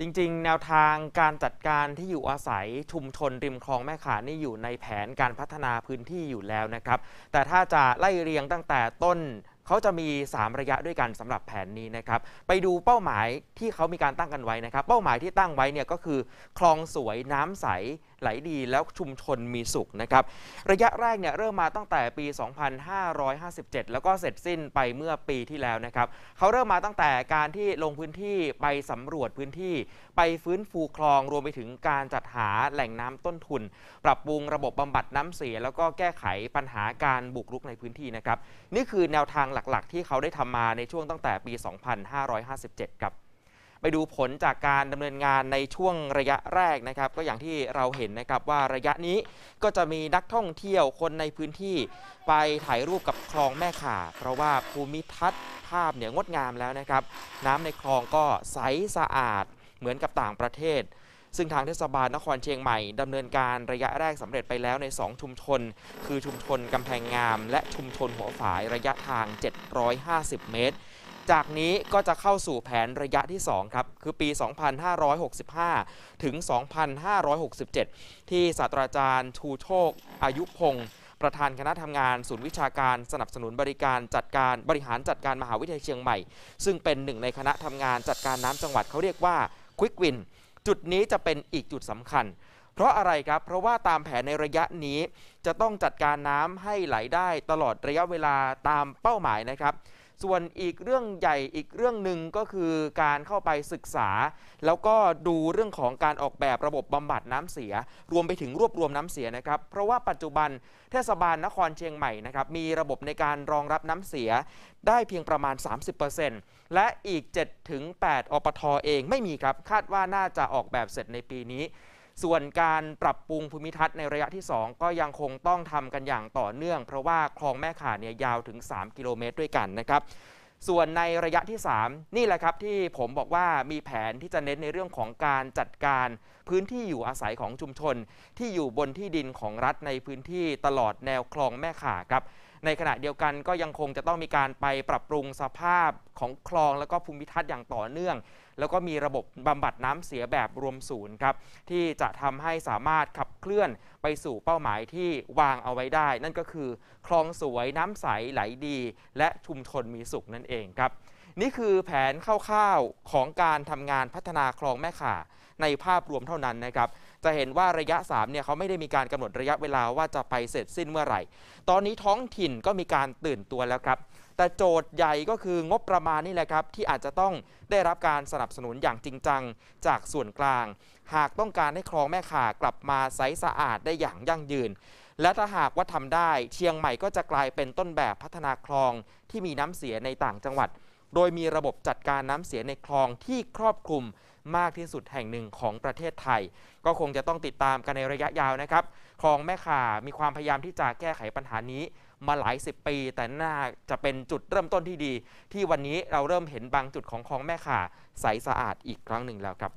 จริงๆ แนวทางการจัดการที่อยู่อาศัยชุมชนริมคลองแม่ขานี่อยู่ในแผนการพัฒนาพื้นที่อยู่แล้วนะครับแต่ถ้าจะไล่เรียงตั้งแต่ต้น เขาจะมี 3 ระยะด้วยกันสำหรับแผนนี้นะครับไปดูเป้าหมายที่เขามีการตั้งกันไว้นะครับ เป้าหมายที่ตั้งไว้เนี่ยก็คือ คลองสวยน้ำใสไหลดีแล้วชุมชนมีสุขนะครับระยะแรกเนี่ยเริ่มมาตั้งแต่ปี 2557 แล้วก็เสร็จสิ้นไปเมื่อปีที่แล้วนะครับเขาเริ่มมาตั้งแต่การที่ลงพื้นที่ไปสำรวจพื้นที่ ไปฟื้นฟูคลองรวมไปถึงการจัดหาแหล่งน้ำต้นทุน ปรับปรุงระบบบำบัดน้ำเสีย แล้วก็แก้ไขปัญหาการบุกรุกในพื้นที่นะครับนี่คือแนวทางหลักๆ ที่เขาได้ทำมาในช่วงตั้งแต่ปี 2557ครับไปดูผลจากการดำเนินงานในช่วงระยะแรกนะครับ ก็อย่างที่เราเห็นนะครับว่าระยะนี้ก็จะมีนักท่องเที่ยวคนในพื้นที่ไปถ่ายรูปกับคลองแม่ข่าเพราะว่าภูมิทัศน์ภาพเนี่ยงดงามแล้วนะครับน้ำในคลองก็ใสสะอาดเหมือนกับต่างประเทศ ซึ่งทางเทศบาลนครเชียงใหม่ ดำเนินการระยะแรกสำเร็จไปแล้วใน 2 ชุมชน คือชุมชนกำแพงงาม และชุมชนหัวฝายระยะทาง 750 เมตรจากนี้ก็จะเข้าสู่แผนระยะที่ 2 ครับ คือปี 2565 ถึง 2567 ที่ศาสตราจารย์ ชูโชค อายุพงศ์ประธานคณะทำงาน ศูนย์วิชาการสนับสนุนบริการจัดการบริหารจัดการมหาวิทยาลัยเชียงใหม่ ซึ่งเป็นหนึ่งในคณะทำงานจัดการน้ำจังหวัดเขาเรียกว่าควิกวินจุดนี้จะเป็นอีกจุดสำคัญ เพราะอะไรครับ เพราะว่าตามแผนในระยะนี้ จะต้องจัดการน้ำให้ไหลได้ตลอดระยะเวลาตามเป้าหมายนะครับส่วนอีกเรื่องใหญ่อีกเรื่องหนึ่งก็คือการเข้าไปศึกษา แล้วก็ดูเรื่องของการออกแบบระบบบำบัดน้ำเสีย รวมไปถึงรวบรวมน้ำเสียนะครับเพราะว่าปัจจุบันเทศบาลนครเชียงใหม่นะครับมีระบบในการรองรับน้ำเสีย ได้เพียงประมาณ 30%และอีก7-8อปทอเองไม่มีครับ คาดว่า น่าจะออกแบบเสร็จในปีนี้ส่วนการปรับปรุงภูมิทัศน์ในระยะที่ 2 ก็ยังคงต้องทำกันอย่างต่อเนื่อง เพราะว่าคลองแม่ข่าเนี่ยยาวถึง 3 กิโลเมตรด้วยกันนะครับ ส่วนในระยะที่ 3 นี่แหละครับที่ผมบอกว่ามีแผนที่จะเน้นในเรื่องของการจัดการพื้นที่อยู่อาศัยของชุมชน ที่อยู่บนที่ดินของรัฐในพื้นที่ตลอดแนวคลองแม่ข่าครับในขณะเดียวกันก็ยังคงจะต้องมีการไปปรับปรุงสภาพของคลองแล้วก็ภูมิทัศน์อย่างต่อเนื่อง แล้วก็มีระบบบำบัดน้ำเสียแบบรวมศูนย์ครับที่จะทำให้สามารถขับเคลื่อนไปสู่เป้าหมายที่วางเอาไว้ได้ นั่นก็คือคลองสวยน้ำใสไหลดีและชุมชนมีสุขนั่นเองครับนี่คือแผนคร่าวๆของการทำงานพัฒนาคลองแม่ข่าในภาพรวมเท่านั้นนะครับจะเห็นว่าระยะ3เนี่ยเขาไม่ได้มีการกำหนดระยะเวลาว่าจะไปเสร็จสิ้นเมื่อไหร่ ตอนนี้ท้องถิ่นก็มีการตื่นตัวแล้วครับแต่โจทย์ใหญ่ก็คืองบประมาณนี่แหละครับ ที่อาจจะต้องได้รับการสนับสนุนอย่างจริงจังจากส่วนกลาง หากต้องการให้คลองแม่ข่ากลับมาใสสะอาดได้อย่างยั่งยืน และถ้าหากว่าทำได้เชียงใหม่ก็จะกลายเป็นต้นแบบพัฒนาคลองที่มีน้ำเสียในต่างจังหวัดโดยมีระบบจัดการน้ำเสียในคลองที่ครอบคลุมมากที่สุดแห่งหนึ่งของประเทศไทย ก็คงจะต้องติดตามกันในระยะยาวนะครับคลองแม่ข่ามีความพยายามที่จะแก้ไขปัญหานี้มาหลายสิบปี แต่น่าจะเป็นจุดเริ่มต้นที่ดี ที่วันนี้เราเริ่มเห็นบางจุดของคลองแม่ข่าใสสะอาดอีกครั้งหนึ่งแล้วครับ